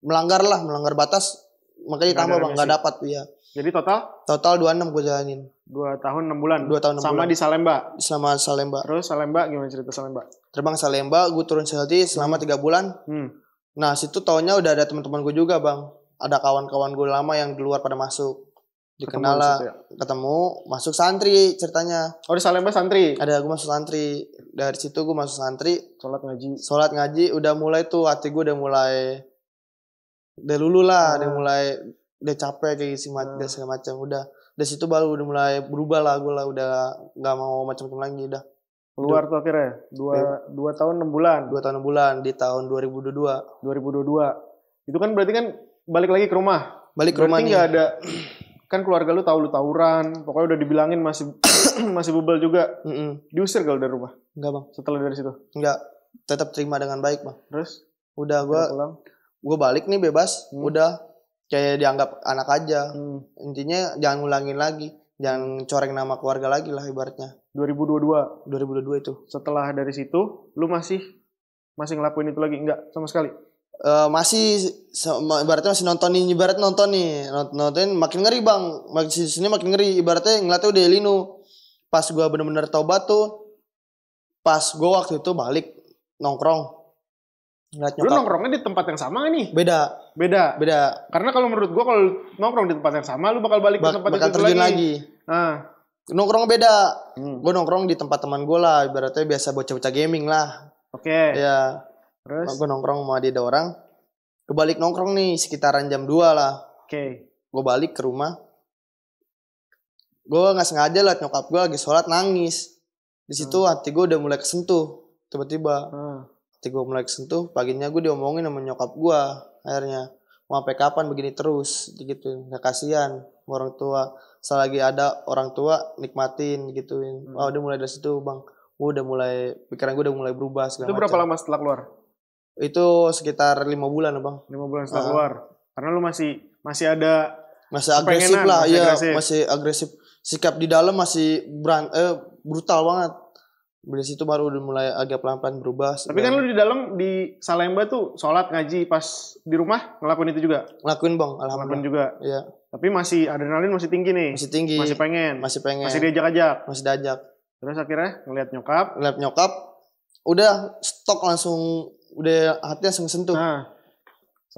melanggar lah, melanggar batas, makanya gak ditambah Bang, nggak dapat iya Jadi total? Total 26 gue jalanin. dua tahun enam bulan. 2 tahun 6 Sama bulan. di Salemba. Sama Salemba. Terus Salemba gimana cerita Salemba? Terbang Salemba, gue turun sehati selama hmm. bulan. Hmm Nah situ taunya udah ada teman-teman gue juga bang. Ada kawan-kawan gue lama yang di luar pada masuk. Dikenal lah, ya? ketemu masuk santri ceritanya. Oh di Salemba santri? Ada gue masuk santri. Dari situ gue masuk santri. Sholat ngaji. Sholat ngaji udah mulai tuh hati gue udah mulai. Udah lulu lah, hmm. udah ah. mulai udah capek kayak si hmm. Ah. segala macam udah. Dari situ baru udah mulai berubah lah gue lah udah nggak mau macam-macam lagi udah Keluar tuh akhirnya dua ya. dua tahun enam bulan. Dua tahun enam bulan di tahun 2022. 2022. Itu kan berarti kan balik lagi ke rumah. Balik ke berarti rumah ada kan keluarga lu tahu lu tawuran, pokoknya udah dibilangin masih masih bubel juga. Mm -mm. Diusir kalau dari rumah? Enggak, Bang. Setelah dari situ? Enggak. Tetap terima dengan baik, Bang. Terus? Udah gua gue balik nih bebas, hmm. udah kayak dianggap anak aja. Hmm. Intinya jangan ngulangin lagi, jangan coreng nama keluarga lagi lah ibaratnya. 2022. 2022 itu. Setelah dari situ, lu masih masih ngelakuin itu lagi enggak sama sekali? Uh, masih ibaratnya masih nonton nih ibarat nonton nih nontonin makin ngeri bang makin sini makin ngeri ibaratnya ngeliatnya udah Elino pas gua bener-bener tobat tuh pas gua waktu itu balik nongkrong ngeliat nyokap. Lu nongkrongnya di tempat yang sama nih? Beda. Beda. Beda. Karena kalau menurut gua kalau nongkrong di tempat yang sama lu bakal balik ba ke tempat bakal itu lagi. lagi. Nah nongkrong beda. Hmm. Gue nongkrong di tempat teman gue lah, ibaratnya biasa bocah-bocah gaming lah. Oke. Okay. Ya. Terus? Gue nongkrong sama dia ada orang. Kebalik nongkrong nih sekitaran jam 2 lah. Oke. Okay. Gue balik ke rumah. Gue nggak sengaja liat nyokap gue lagi sholat nangis. Di situ hmm. hati gue udah mulai kesentuh tiba-tiba. Hmm. Hati gue mulai kesentuh. Paginya gue diomongin sama nyokap gue akhirnya. Mau sampai kapan begini terus gitu. Gak kasihan orang tua selagi ada orang tua nikmatin gituin hmm. oh udah mulai dari situ bang gue udah mulai pikiran gue udah mulai berubah segala itu berapa lama setelah keluar itu sekitar lima bulan bang lima bulan setelah uh, keluar karena lu masih masih ada masih agresif lah masih ya agresif. masih agresif sikap di dalam masih eh, brutal banget dari situ baru udah mulai agak pelan-pelan berubah. Tapi kan lu di dalam di Salemba tuh sholat ngaji pas di rumah ngelakuin itu juga? Ngelakuin bang, alhamdulillah. Ngelakuin juga. Iya. Tapi masih adrenalin masih tinggi nih. Masih tinggi. Masih pengen. Masih pengen. Masih diajak-ajak. Masih diajak. Terus akhirnya ngeliat nyokap. Ngeliat nyokap. Udah stok langsung udah hati langsung sentuh. Nah.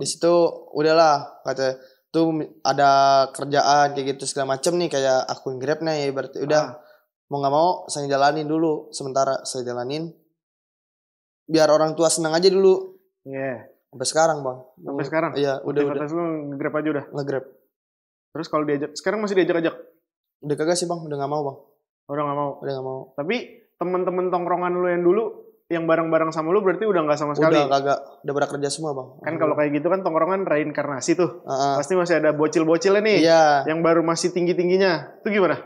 Di situ udahlah kata tuh ada kerjaan kayak gitu segala macem nih kayak akun Grab nih ya berarti udah ah. mau nggak mau saya jalanin dulu sementara saya jalanin biar orang tua senang aja dulu. Iya. Yeah. Sampai sekarang, Bang. Sampai sekarang. Iya, udah Di udah. Lu nge-grab aja udah. nge Terus kalau diajak, sekarang masih diajak-ajak? Udah kagak sih bang, udah nggak mau bang. Udah nggak mau. Udah nggak mau. Tapi teman-teman tongkrongan lu yang dulu yang bareng-bareng sama lu berarti udah nggak sama sekali. Udah kagak, udah pada kerja semua bang. Kan kalau kayak gitu kan tongkrongan reinkarnasi tuh, uh-uh. pasti masih ada bocil-bocilnya nih, iya. yang baru masih tinggi tingginya. Itu gimana?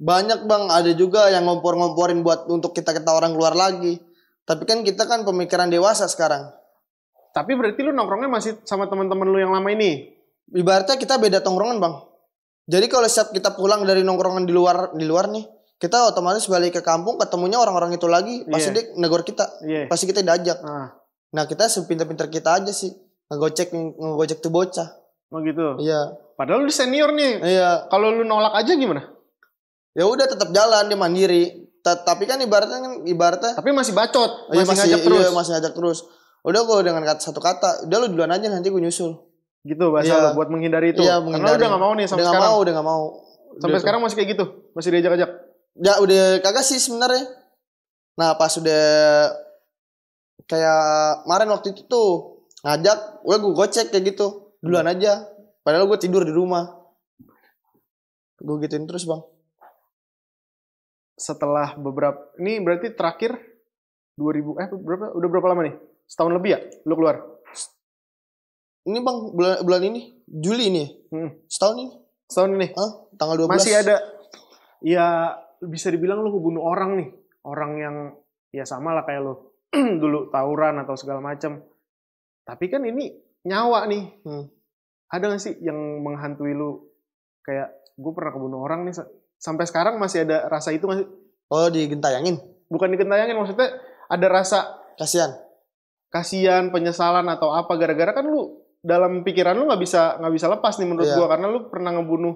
Banyak bang, ada juga yang ngompor-ngomporin buat untuk kita kita orang luar lagi. Tapi kan kita kan pemikiran dewasa sekarang. Tapi berarti lu nongkrongnya masih sama teman-teman lu yang lama ini? ibaratnya kita beda tongkrongan bang jadi kalau setiap kita pulang dari nongkrongan di luar di luar nih kita otomatis balik ke kampung ketemunya orang-orang itu lagi pasti yeah. dia negor kita yeah. pasti kita diajak ah. nah kita sepintar-pintar kita aja sih ngegocek ngegocek tuh bocah oh gitu iya padahal lu senior nih iya kalau lu nolak aja gimana ya udah tetap jalan dia mandiri tapi kan ibaratnya kan ibaratnya tapi masih bacot masih, iya, masih ngajak iya, terus iya, masih ngajak terus udah kok dengan satu kata udah lu duluan aja nanti gue nyusul gitu bahasa yeah. lo buat menghindari itu. Yeah, iya, menghindari. Karena udah gak mau nih sampai sekarang. mau, udah gak mau. Sampai udah sekarang masih kayak gitu, masih diajak-ajak. Ya udah kagak sih sebenarnya. Nah pas udah kayak kemarin waktu itu tuh ngajak, gue gue gocek kayak gitu duluan aja. Padahal gue tidur di rumah. Gue gituin terus bang. Setelah beberapa, ini berarti terakhir 2000 eh berapa udah berapa lama nih? Setahun lebih ya lu keluar? ini bang bulan bulan ini Juli ini hmm. setahun ini setahun ini Hah? tanggal 12 masih ada ya bisa dibilang lu bunuh orang nih orang yang ya sama lah kayak lu dulu tawuran atau segala macam tapi kan ini nyawa nih hmm. ada gak sih yang menghantui lu kayak gue pernah kebunuh orang nih sampai sekarang masih ada rasa itu masih oh digentayangin bukan digentayangin maksudnya ada rasa kasihan kasihan penyesalan atau apa gara-gara kan lu dalam pikiran lu nggak bisa nggak bisa lepas nih menurut iya. gua karena lu pernah ngebunuh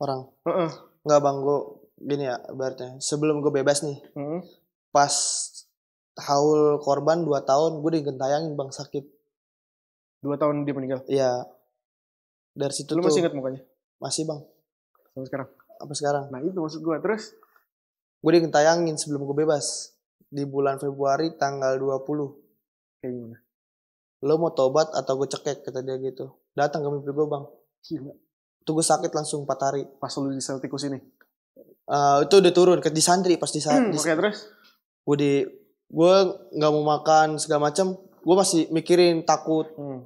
orang. Uh -uh. Nggak bang, gua gini ya berarti sebelum gua bebas nih -hmm. pas haul korban 2 tahun gue digentayangin bang sakit dua tahun dia meninggal iya dari situ lu masih inget mukanya masih bang sampai sekarang sampai sekarang nah itu maksud gua terus gue digentayangin sebelum gua bebas di bulan Februari tanggal 20 kayak gimana lo mau tobat atau gue cekek kata dia gitu datang ke mimpi gue bang Gila. itu gue sakit langsung 4 hari pas lu di tikus ini uh, itu udah turun ke di santri pas di santri hmm, oke terus gue di gue nggak mau makan segala macem gue masih mikirin takut hmm.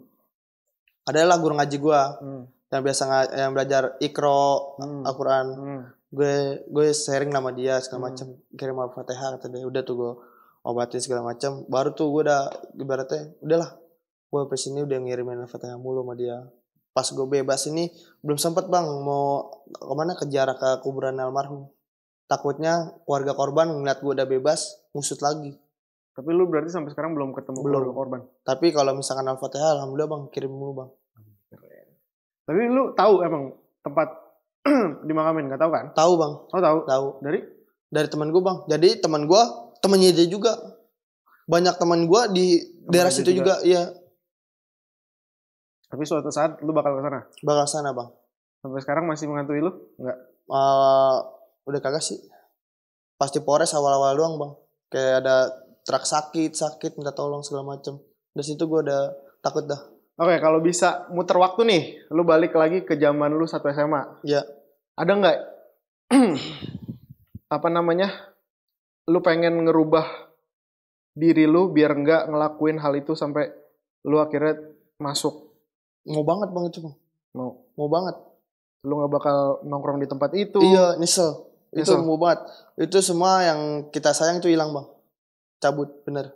adalah guru ngaji gue hmm. yang biasa yang belajar ikro hmm. al hmm. gue gue sharing nama dia segala hmm. macam kirim kirim al-fatihah kata dia udah tuh gue obatin segala macem baru tuh gue udah ibaratnya udahlah gue pas ini udah ngirimin fotonya mulu sama dia pas gue bebas ini belum sempet bang mau kemana kejar ke kuburan almarhum takutnya keluarga korban ngeliat gue udah bebas ngusut lagi tapi lu berarti sampai sekarang belum ketemu belum. keluarga korban tapi kalau misalkan al-fatihah alhamdulillah bang kirim mulu bang Keren. tapi lu tahu emang tempat di dimakamin nggak tahu kan tahu bang oh tahu tahu dari dari teman gue bang jadi teman gue temannya dia juga banyak teman gue di daerah situ juga. juga iya tapi suatu saat lu bakal ke sana. Bakal ke sana, Bang. Sampai sekarang masih mengantui lu? Enggak. Uh, eh, udah kagak sih. Pasti Polres awal-awal doang, Bang. Kayak ada truk sakit, sakit minta tolong segala macem. Dari situ gua udah takut dah. Oke, okay, kalau bisa muter waktu nih, lu balik lagi ke zaman lu satu SMA. Iya. Ada nggak apa namanya? Lu pengen ngerubah diri lu biar nggak ngelakuin hal itu sampai lu akhirnya masuk mau banget banget cuma mau mau banget lu nggak bakal nongkrong di tempat itu iya nyesel, itu mau banget itu semua yang kita sayang itu hilang bang cabut bener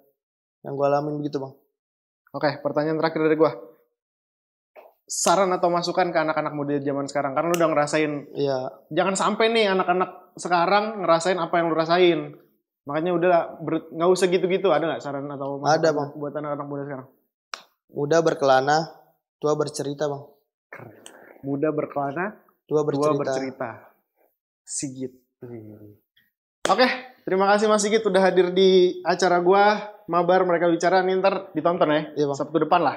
yang gue alamin begitu bang oke pertanyaan terakhir dari gue saran atau masukan ke anak-anak muda zaman sekarang karena lu udah ngerasain iya jangan sampai nih anak-anak sekarang ngerasain apa yang lu rasain makanya udah nggak usah gitu-gitu ada nggak saran atau masukan ada bang buat anak-anak muda sekarang udah berkelana Tua bercerita, Bang. Keren. Muda berkelana, tua bercerita. Tua bercerita. Sigit. Hmm. Oke, okay, terima kasih Mas Sigit sudah hadir di acara gua. Mabar mereka bicara nih ntar ditonton ya. Iya, bang. Sabtu depan lah.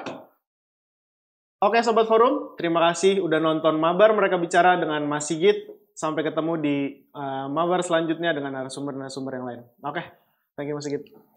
Oke Sobat Forum, terima kasih udah nonton Mabar Mereka Bicara dengan Mas Sigit. Sampai ketemu di uh, Mabar selanjutnya dengan narasumber-narasumber yang lain. Oke, thank you Mas Sigit.